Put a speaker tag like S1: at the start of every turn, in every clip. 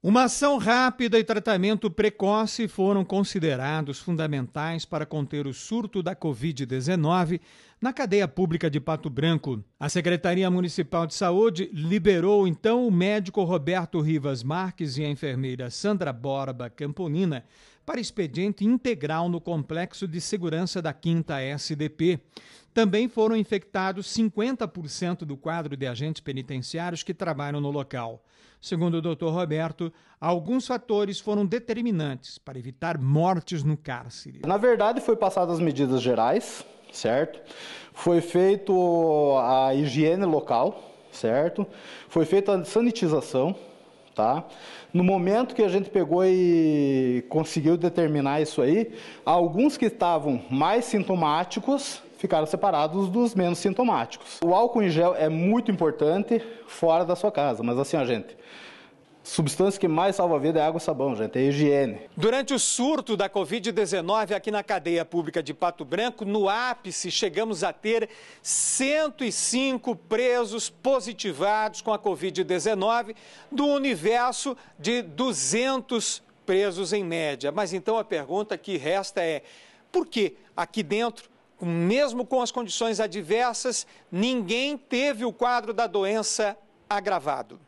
S1: Uma ação rápida e tratamento precoce foram considerados fundamentais para conter o surto da Covid-19 na cadeia pública de Pato Branco. A Secretaria Municipal de Saúde liberou então o médico Roberto Rivas Marques e a enfermeira Sandra Borba Camponina para expediente integral no complexo de segurança da 5 SDP. Também foram infectados 50% do quadro de agentes penitenciários que trabalham no local. Segundo o Dr. Roberto, alguns fatores foram determinantes para evitar mortes no cárcere. Na verdade,
S2: foi passadas medidas gerais certo? Foi feito a higiene local, certo? Foi feita a sanitização, tá? No momento que a gente pegou e conseguiu determinar isso aí, alguns que estavam mais sintomáticos ficaram separados dos menos sintomáticos. O álcool em gel é muito importante fora da sua casa, mas assim, a gente, substância que mais salva a vida é água e sabão, gente, é higiene.
S1: Durante o surto da Covid-19 aqui na cadeia pública de Pato Branco, no ápice chegamos a ter 105 presos positivados com a Covid-19 do universo de 200 presos em média. Mas então a pergunta que resta é: por que aqui dentro mesmo com as condições adversas, ninguém teve o quadro da doença agravado.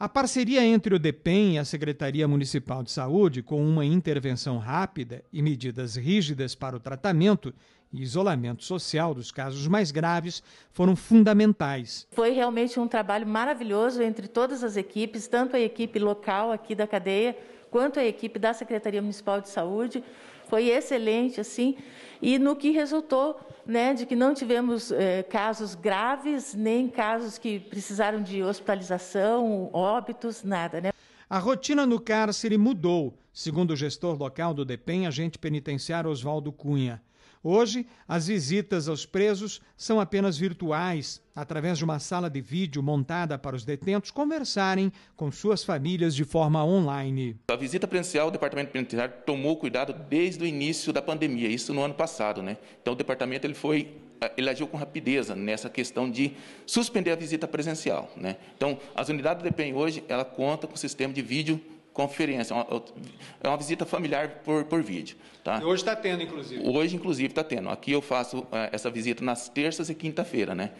S1: A parceria entre o DEPEN e a Secretaria Municipal de Saúde, com uma intervenção rápida e medidas rígidas para o tratamento e isolamento social dos casos mais graves, foram fundamentais.
S3: Foi realmente um trabalho maravilhoso entre todas as equipes, tanto a equipe local aqui da cadeia, quanto a equipe da Secretaria Municipal de Saúde foi excelente, assim, e no que resultou né, de que não tivemos eh, casos graves, nem casos que precisaram de hospitalização, óbitos, nada. Né? A rotina
S1: no cárcere mudou, segundo o gestor local do DEPEN, agente penitenciário Oswaldo Cunha. Hoje, as visitas aos presos são apenas virtuais, através de uma sala de vídeo montada para os detentos conversarem com suas famílias de forma online.
S4: A visita presencial, o Departamento Penitenciário tomou cuidado desde o início da pandemia, isso no ano passado, né? Então, o departamento ele foi eh, ele agiu com rapidez nessa questão de suspender a visita presencial. Né? Então, as unidades do DPEM hoje, ela conta com o sistema de vídeo conferência, é uma visita familiar por, por vídeo. Tá? hoje
S1: está tendo, inclusive. Hoje,
S4: inclusive, está tendo. Aqui eu faço eh, essa visita nas terças e quinta-feira, né?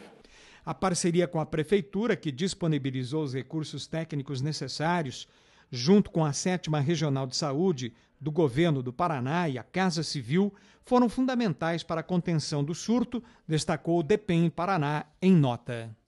S1: A parceria com a Prefeitura, que disponibilizou os recursos técnicos necessários, junto com a Sétima Regional de Saúde do Governo do Paraná e a Casa Civil, foram fundamentais para a contenção do surto, destacou o DEPEN Paraná em nota.